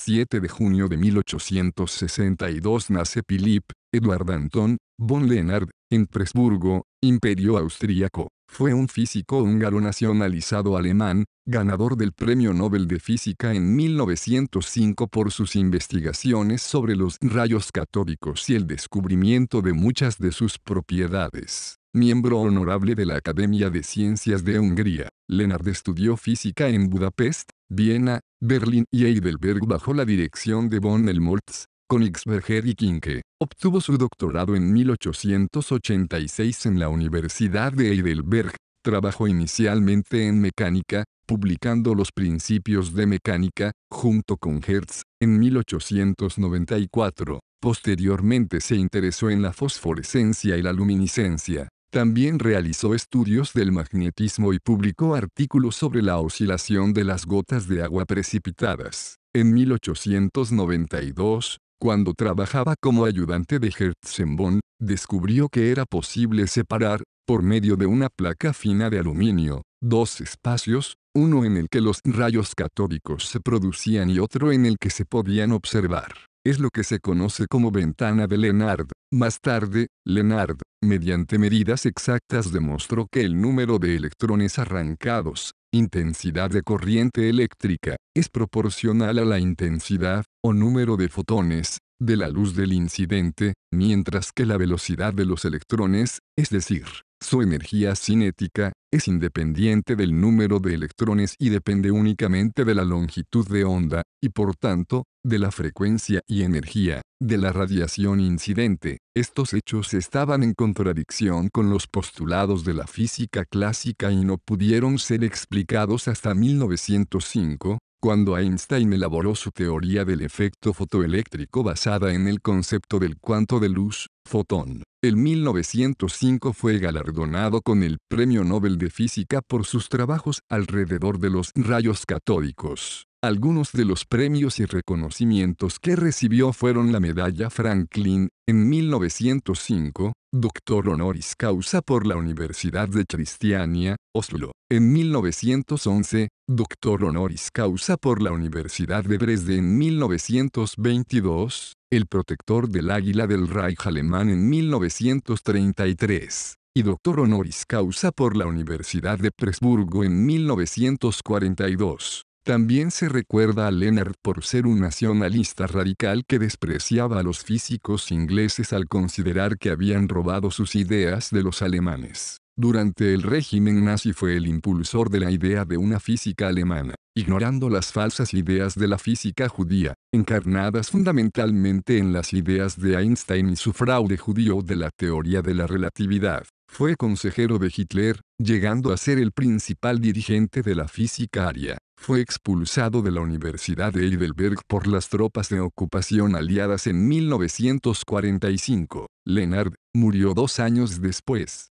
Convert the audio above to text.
7 de junio de 1862 nace Philipp Eduard Anton von Leonard en Presburgo, Imperio Austríaco. Fue un físico húngaro nacionalizado alemán, ganador del Premio Nobel de Física en 1905 por sus investigaciones sobre los rayos catódicos y el descubrimiento de muchas de sus propiedades. Miembro honorable de la Academia de Ciencias de Hungría, Lenard estudió física en Budapest, Viena, Berlín y Heidelberg bajo la dirección de von Helmholtz, Königsberger y Kinke. Obtuvo su doctorado en 1886 en la Universidad de Heidelberg. Trabajó inicialmente en mecánica, publicando los principios de mecánica, junto con Hertz, en 1894. Posteriormente se interesó en la fosforescencia y la luminiscencia. También realizó estudios del magnetismo y publicó artículos sobre la oscilación de las gotas de agua precipitadas. En 1892, cuando trabajaba como ayudante de Herzenbon, descubrió que era posible separar, por medio de una placa fina de aluminio, dos espacios, uno en el que los rayos catódicos se producían y otro en el que se podían observar es lo que se conoce como ventana de Lennard, Más tarde, Lennard, mediante medidas exactas demostró que el número de electrones arrancados, intensidad de corriente eléctrica, es proporcional a la intensidad, o número de fotones, de la luz del incidente, mientras que la velocidad de los electrones, es decir, su energía cinética, es independiente del número de electrones y depende únicamente de la longitud de onda, y por tanto, de la frecuencia y energía, de la radiación incidente, estos hechos estaban en contradicción con los postulados de la física clásica y no pudieron ser explicados hasta 1905, cuando Einstein elaboró su teoría del efecto fotoeléctrico basada en el concepto del cuanto de luz, fotón. En 1905 fue galardonado con el Premio Nobel de Física por sus trabajos alrededor de los rayos catódicos. Algunos de los premios y reconocimientos que recibió fueron la Medalla Franklin, en 1905, doctor honoris causa por la Universidad de Cristiania, Oslo, en 1911, doctor honoris causa por la Universidad de Dresde en 1922, el protector del Águila del Reich alemán en 1933 y doctor honoris causa por la Universidad de Presburgo en 1942. También se recuerda a Leonard por ser un nacionalista radical que despreciaba a los físicos ingleses al considerar que habían robado sus ideas de los alemanes. Durante el régimen nazi fue el impulsor de la idea de una física alemana, ignorando las falsas ideas de la física judía, encarnadas fundamentalmente en las ideas de Einstein y su fraude judío de la teoría de la relatividad. Fue consejero de Hitler, llegando a ser el principal dirigente de la física área. Fue expulsado de la Universidad de Heidelberg por las tropas de ocupación aliadas en 1945. Leonard murió dos años después.